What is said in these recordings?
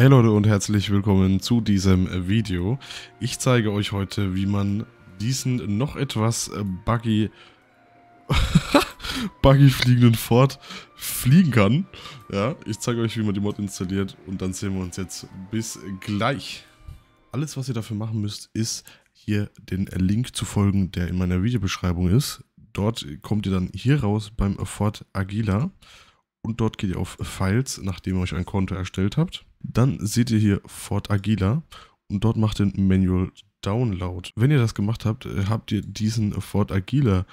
Hey Leute und herzlich willkommen zu diesem äh, Video. Ich zeige euch heute, wie man diesen noch etwas äh, buggy, buggy fliegenden Ford fliegen kann. Ja, ich zeige euch, wie man die Mod installiert und dann sehen wir uns jetzt bis gleich. Alles, was ihr dafür machen müsst, ist hier den äh, Link zu folgen, der in meiner Videobeschreibung ist. Dort kommt ihr dann hier raus beim Ford Agila und dort geht ihr auf Files, nachdem ihr euch ein Konto erstellt habt. Dann seht ihr hier Ford Agila und dort macht den Manual Download. Wenn ihr das gemacht habt, äh, habt ihr diesen Ford Agila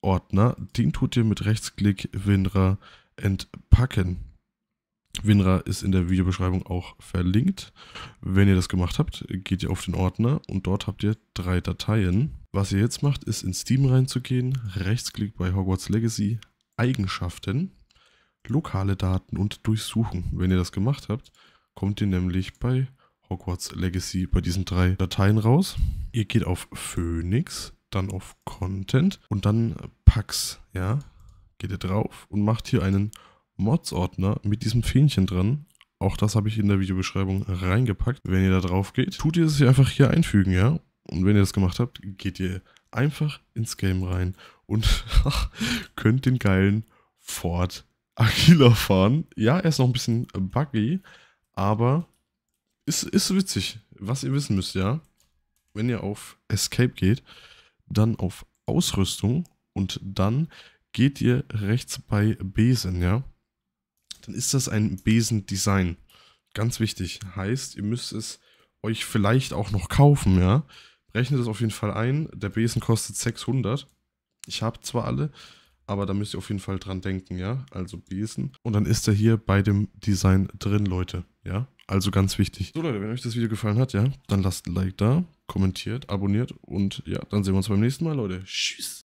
Ordner. Den tut ihr mit Rechtsklick WinRAR entpacken. WinRAR ist in der Videobeschreibung auch verlinkt. Wenn ihr das gemacht habt, geht ihr auf den Ordner und dort habt ihr drei Dateien. Was ihr jetzt macht, ist in Steam reinzugehen, Rechtsklick bei Hogwarts Legacy, Eigenschaften lokale Daten und durchsuchen. Wenn ihr das gemacht habt, kommt ihr nämlich bei Hogwarts Legacy bei diesen drei Dateien raus. Ihr geht auf Phoenix, dann auf Content und dann Pax, ja. Geht ihr drauf und macht hier einen Mods-Ordner mit diesem Fähnchen dran. Auch das habe ich in der Videobeschreibung reingepackt. Wenn ihr da drauf geht, tut ihr es hier einfach hier einfügen, ja. Und wenn ihr das gemacht habt, geht ihr einfach ins Game rein und könnt den geilen Fort agiler fahren. Ja, er ist noch ein bisschen buggy, aber ist, ist witzig. Was ihr wissen müsst, ja, wenn ihr auf Escape geht, dann auf Ausrüstung und dann geht ihr rechts bei Besen, ja, dann ist das ein Besen-Design. Ganz wichtig. Heißt, ihr müsst es euch vielleicht auch noch kaufen, ja. Rechnet es auf jeden Fall ein. Der Besen kostet 600. Ich habe zwar alle, aber da müsst ihr auf jeden Fall dran denken, ja? Also Besen. Und dann ist er hier bei dem Design drin, Leute, ja? Also ganz wichtig. So Leute, wenn euch das Video gefallen hat, ja, dann lasst ein Like da, kommentiert, abonniert und ja, dann sehen wir uns beim nächsten Mal, Leute. Tschüss.